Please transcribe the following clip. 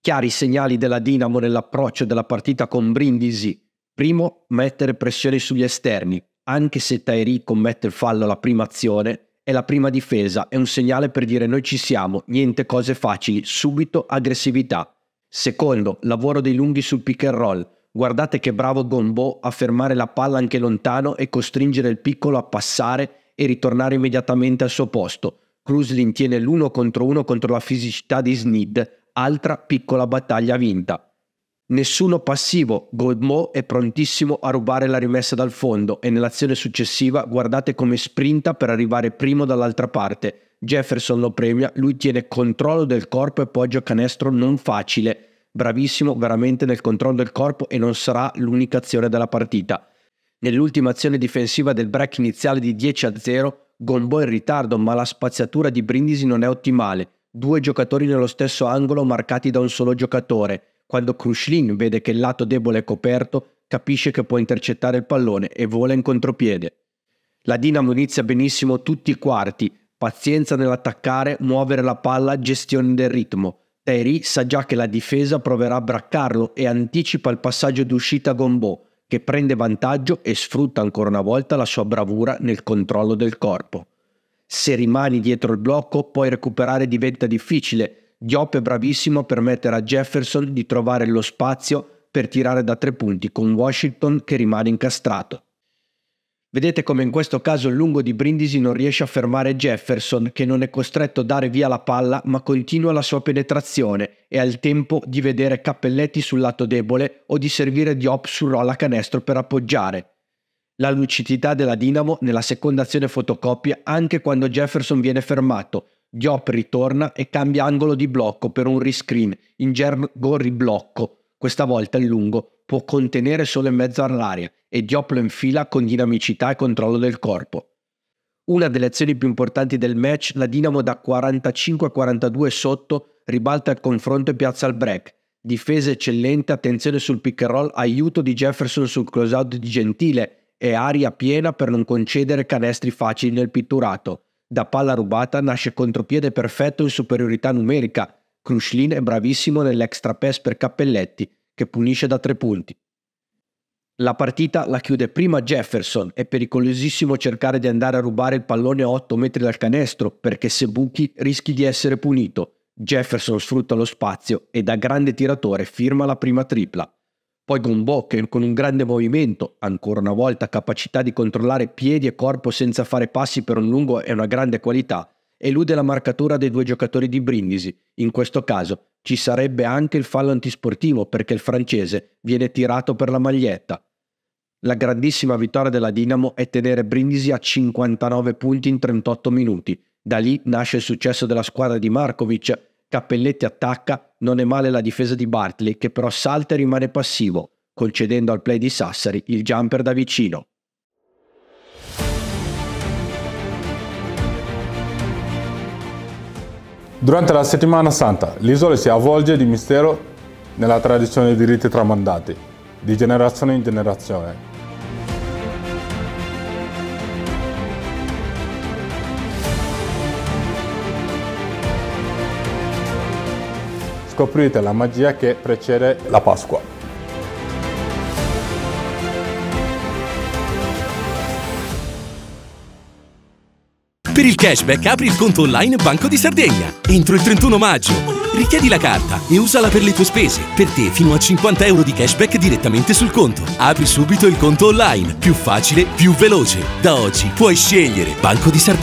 Chiari segnali della Dinamo nell'approccio della partita con Brindisi. Primo, mettere pressione sugli esterni. Anche se Tairi commette il fallo alla prima azione, è la prima difesa, è un segnale per dire noi ci siamo, niente cose facili, subito aggressività. Secondo, lavoro dei lunghi sul pick and roll. Guardate che bravo Gombo a fermare la palla anche lontano e costringere il piccolo a passare e ritornare immediatamente al suo posto. Kruslin tiene l'uno contro uno contro la fisicità di Snid altra piccola battaglia vinta. Nessuno passivo, Godmo è prontissimo a rubare la rimessa dal fondo e nell'azione successiva guardate come sprinta per arrivare primo dall'altra parte. Jefferson lo premia, lui tiene controllo del corpo e poggia canestro non facile. Bravissimo veramente nel controllo del corpo e non sarà l'unica azione della partita. Nell'ultima azione difensiva del break iniziale di 10 a 0, Gombo è in ritardo ma la spaziatura di Brindisi non è ottimale due giocatori nello stesso angolo marcati da un solo giocatore. Quando Krushlin vede che il lato debole è coperto, capisce che può intercettare il pallone e vola in contropiede. La Dinamo inizia benissimo tutti i quarti, pazienza nell'attaccare, muovere la palla, gestione del ritmo. Terry sa già che la difesa proverà a braccarlo e anticipa il passaggio d'uscita a Gombò, che prende vantaggio e sfrutta ancora una volta la sua bravura nel controllo del corpo se rimani dietro il blocco poi recuperare diventa difficile. Diop è bravissimo a permettere a Jefferson di trovare lo spazio per tirare da tre punti con Washington che rimane incastrato. Vedete come in questo caso il lungo di Brindisi non riesce a fermare Jefferson che non è costretto a dare via la palla ma continua la sua penetrazione e ha il tempo di vedere Cappelletti sul lato debole o di servire Diop sul roll canestro per appoggiare la lucidità della Dinamo nella seconda azione fotocopia anche quando Jefferson viene fermato. Diop ritorna e cambia angolo di blocco per un rescreen, in gergo riblocco. Questa volta il lungo può contenere solo in mezzo all'aria e Diop lo infila con dinamicità e controllo del corpo. Una delle azioni più importanti del match, la Dinamo da 45 42 sotto ribalta il confronto e piazza il break. Difesa eccellente, attenzione sul pick and roll, aiuto di Jefferson sul close out di Gentile, e aria piena per non concedere canestri facili nel pitturato. Da palla rubata nasce contropiede perfetto in superiorità numerica. Krushlin è bravissimo nell'extra pass per Cappelletti, che punisce da tre punti. La partita la chiude prima Jefferson, è pericolosissimo cercare di andare a rubare il pallone a 8 metri dal canestro perché se buchi rischi di essere punito. Jefferson sfrutta lo spazio e da grande tiratore firma la prima tripla. Poi Gombò che con un grande movimento, ancora una volta capacità di controllare piedi e corpo senza fare passi per un lungo è una grande qualità, elude la marcatura dei due giocatori di Brindisi. In questo caso ci sarebbe anche il fallo antisportivo perché il francese viene tirato per la maglietta. La grandissima vittoria della Dinamo è tenere Brindisi a 59 punti in 38 minuti. Da lì nasce il successo della squadra di Markovic Cappelletti attacca, non è male la difesa di Bartley che però salta e rimane passivo, concedendo al play di Sassari il jumper da vicino. Durante la settimana santa l'isola si avvolge di mistero nella tradizione dei diritti tramandati, di generazione in generazione, scoprite la magia che precede la Pasqua. Per il cashback apri il conto online Banco di Sardegna. Entro il 31 maggio. Richiedi la carta e usala per le tue spese. Per te fino a 50 euro di cashback direttamente sul conto. Apri subito il conto online. Più facile, più veloce. Da oggi puoi scegliere Banco di Sardegna.